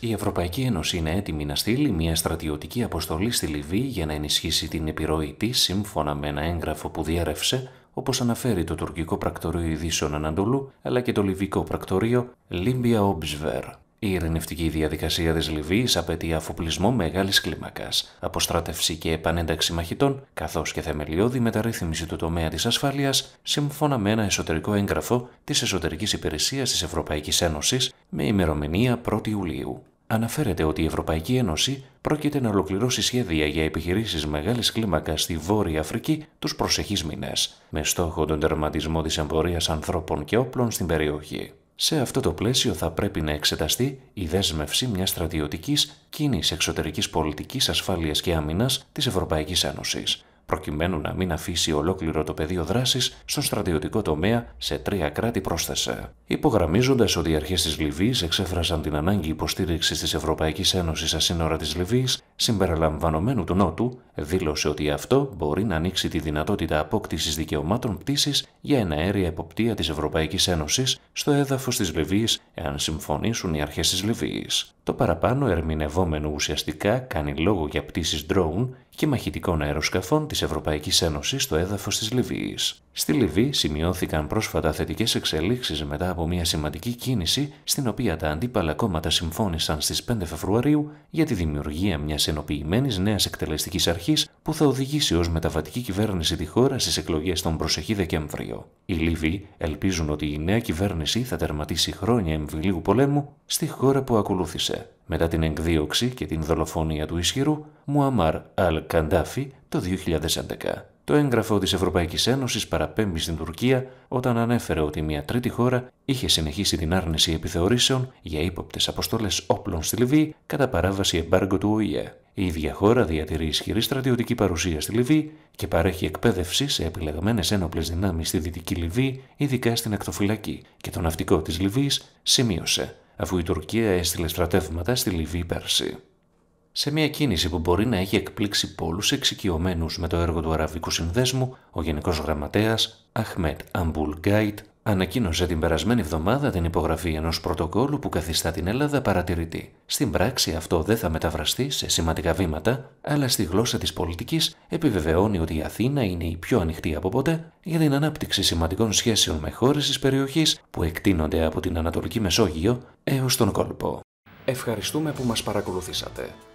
Η Ευρωπαϊκή Ένωση είναι έτοιμη να στείλει μια στρατιωτική αποστολή στη Λιβύη για να ενισχύσει την επιρροή της σύμφωνα με ένα έγγραφο που διέρευσε, όπως αναφέρει το τουρκικό πρακτορείο ειδήσεων Ανατολού αλλά και το λιβικό πρακτορείο Λίμπια Όμπσβερ. Η ειρηνευτική διαδικασία της Λιβύης απαιτεί αφοπλισμό μεγάλης κλίμακας, αποστράτευση και επανένταξη μαχητών, καθώς και θεμελιώδη μεταρρύθμιση του τομέα της ασφάλειας, σύμφωνα με ένα εσωτερικό έγγραφο της Εσωτερικής Υπηρεσίας της Ευρωπαϊκής Ένωσης με ημερομηνία 1η Ιουλίου. Αναφέρεται ότι η Ευρωπαϊκή Ένωση πρόκειται να ολοκληρώσει σχέδια για επιχειρήσεις μεγάλης κλίμακας στη Βόρεια Αφρική τους προσεχείς μήνες, με στόχο τον τερματισμό της εμπορίας ανθρώπων και όπλων στην περιοχή. Σε αυτό το πλαίσιο θα πρέπει να εξεταστεί η δέσμευση μιας στρατιωτικής κοινής εξωτερικής πολιτικής ασφάλειας και άμυνας της Ευρωπαϊκής Ένωσης, προκειμένου να μην αφήσει ολόκληρο το πεδίο δράσης στον στρατιωτικό τομέα σε τρία κράτη πρόσθεσε. Υπογραμμίζοντας ότι οι αρχές της Λιβύης εξέφρασαν την ανάγκη υποστήριξης της Ευρωπαϊκής Ένωσης στα σύνορα της Λιβύης, συμπεριλαμβανομένου του Νότου, δήλωσε ότι αυτό μπορεί να ανοίξει τη δυνατότητα απόκτησης δικαιωμάτων πτήσης για εναέρια εποπτεία της Ευρωπαϊκής Ένωσης στο έδαφος της Λιβύης, εάν συμφωνήσουν οι αρχές της Λιβύης. Το παραπάνω ερμηνευόμενο ουσιαστικά κάνει λόγο για πτήσεις drone και μαχητικών αεροσκαφών της Ευρωπαϊκής Ένωσης στο έδαφος της Λιβύης. Στη Λιβύη σημειώθηκαν πρόσφατα θετικές εξελίξεις μετά από μια σημαντική κίνηση, στην οποία τα αντίπαλα κόμματα συμφώνησαν στις 5 Φεβρουαρίου για τη δημιουργία μιας Ενοποιημένης νέας εκτελεστικής αρχής αρχής που θα οδηγήσει ως μεταβατική κυβέρνηση τη χώρα στις εκλογές τον προσεχή Δεκέμβριο. Οι Λίβοι ελπίζουν ότι η νέα κυβέρνηση θα τερματίσει χρόνια εμβυλίου πολέμου στη χώρα που ακολούθησε. Μετά την εκδίωξη και την δολοφονία του ισχυρού Μουαμάρ Αλ Καντάφη το 2011. Το έγγραφο της Ευρωπαϊκής Ένωσης παραπέμπει στην Τουρκία όταν ανέφερε ότι μια τρίτη χώρα είχε συνεχίσει την άρνηση επιθεωρήσεων για ύποπτες αποστόλες όπλων στη Λιβύη κατά παράβαση εμπάργκο του ΟΗΕ. Η ίδια χώρα διατηρεί ισχυρή στρατιωτική παρουσία στη Λιβύη και παρέχει εκπαίδευση σε επιλεγμένες ένοπλες δυνάμεις στη Δυτική Λιβύη, ειδικά στην ακτοφυλακή, και το ναυτικό της Λιβύης σημείωσε, αφού η Τουρκία έστειλε στρατεύματα στη Λιβύη πέρσι σε μια κίνηση που μπορεί να έχει εκπλήξει πολλούς εξοικειωμένους με το έργο του Αραβικού Συνδέσμου, ο Γενικός Γραμματέας Αχμέτ Αμπούλ Γκάιτ ανακοίνωσε την περασμένη εβδομάδα την υπογραφή ενός πρωτοκόλου που καθιστά την Ελλάδα παρατηρητή. Στην πράξη αυτό δεν θα μεταφραστεί σε σημαντικά βήματα, αλλά στη γλώσσα της πολιτικής επιβεβαιώνει ότι η Αθήνα είναι η πιο ανοιχτή από ποτέ για την ανάπτυξη σημαντικών σχέσεων με χώρες της περιοχής που εκτείνονται από την Ανατολική Μεσόγειο έως τον κόλπο. Ευχαριστούμε που μας παρακολουθήσατε.